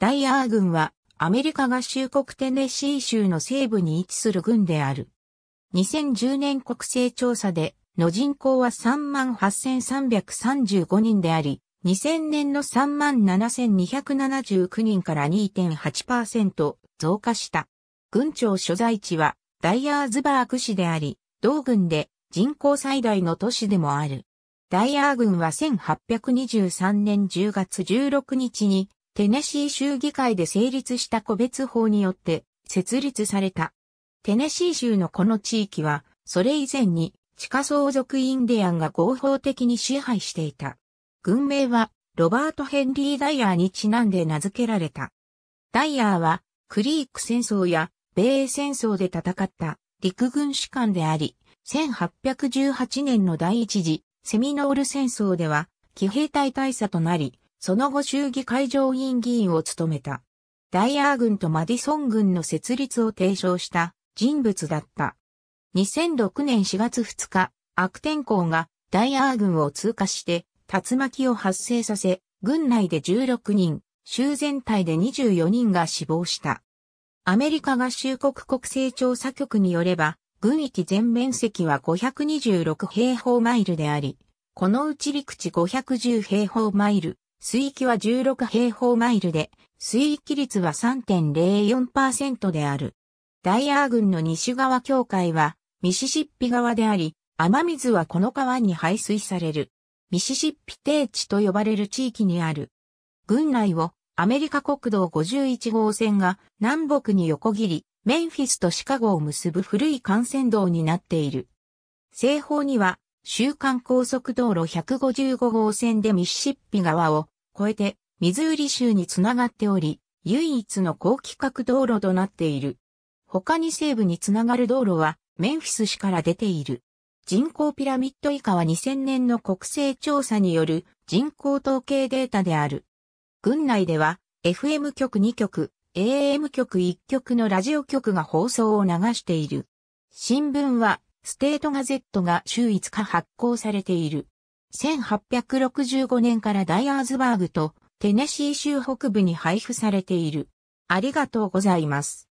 ダイアー軍はアメリカ合衆国テネシー州の西部に位置する軍である。2010年国勢調査での人口は38,335人であり、2000年の37,279人から2.8%増加した。軍庁所在地はダイアーズバーク市であり、同軍で人口最大の都市でもある。ダイアー軍は1823年10月16日にテネシー州議会で成立した個別法によって設立された。テネシー州のこの地域は、それ以前に地下相続インディアンが合法的に支配していた。軍名は、ロバート・ヘンリー・ダイヤーにちなんで名付けられた。ダイヤーは、クリーク戦争や米英戦争で戦った陸軍士官であり、1818年の第一次セミノール戦争では、騎兵隊大佐となり、その後衆議会上院議員を務めた。ダイアー軍とマディソン軍の設立を提唱した人物だった。2006年4月2日、悪天候がダイアー軍を通過して竜巻を発生させ、軍内で16人、州全体で24人が死亡した。アメリカ合衆国国勢調査局によれば、軍域全面積は526平方マイルであり、このうち陸地510平方マイル、水域は16平方マイルで、水域率は3.04%である。ダイアー郡の西側境界は、ミシシッピ川であり、雨水はこの川に排水される。ミシシッピ低地と呼ばれる地域にある。郡内をアメリカ国道51号線が南北に横切り、メンフィスとシカゴを結ぶ古い幹線道になっている。西方には週間高速道路155号線でミシシッピ川を越えてミズーリ州につながっており、唯一の高規格道路となっている。他に西部につながる道路はメンフィス市から出ている。人口ピラミッド以下は2000年の国勢調査による人口統計データである。軍内では FM 局2局、AM 局1局のラジオ局が放送を流している。新聞はステートガゼットが週5日発行されている。1865年からダイアーズバーグとテネシー州北部に配布されている。ありがとうございます。